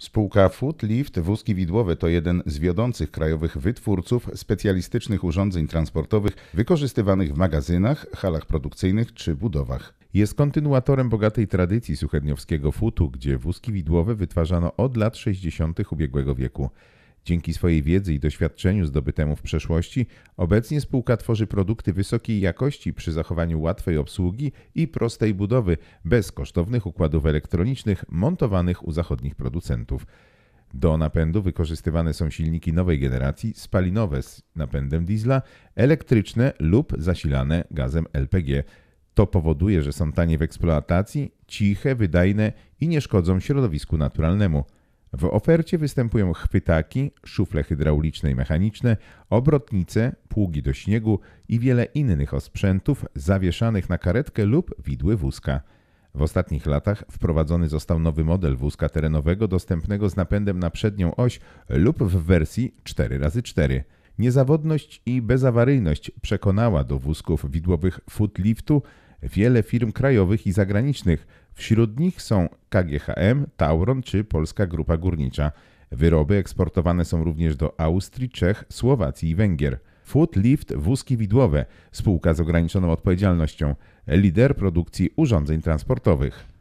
Spółka Food Lift Wózki Widłowe to jeden z wiodących krajowych wytwórców specjalistycznych urządzeń transportowych wykorzystywanych w magazynach, halach produkcyjnych czy budowach. Jest kontynuatorem bogatej tradycji suchedniowskiego futu, gdzie wózki widłowe wytwarzano od lat 60. ubiegłego wieku. Dzięki swojej wiedzy i doświadczeniu zdobytemu w przeszłości, obecnie spółka tworzy produkty wysokiej jakości przy zachowaniu łatwej obsługi i prostej budowy, bez kosztownych układów elektronicznych montowanych u zachodnich producentów. Do napędu wykorzystywane są silniki nowej generacji spalinowe z napędem diesla, elektryczne lub zasilane gazem LPG. To powoduje, że są tanie w eksploatacji, ciche, wydajne i nie szkodzą środowisku naturalnemu. W ofercie występują chwytaki, szufle hydrauliczne i mechaniczne, obrotnice, pługi do śniegu i wiele innych osprzętów zawieszanych na karetkę lub widły wózka. W ostatnich latach wprowadzony został nowy model wózka terenowego dostępnego z napędem na przednią oś lub w wersji 4x4. Niezawodność i bezawaryjność przekonała do wózków widłowych footliftu, wiele firm krajowych i zagranicznych. Wśród nich są KGHM, Tauron czy Polska Grupa Górnicza. Wyroby eksportowane są również do Austrii, Czech, Słowacji i Węgier. Food Lift Wózki Widłowe, spółka z ograniczoną odpowiedzialnością, lider produkcji urządzeń transportowych.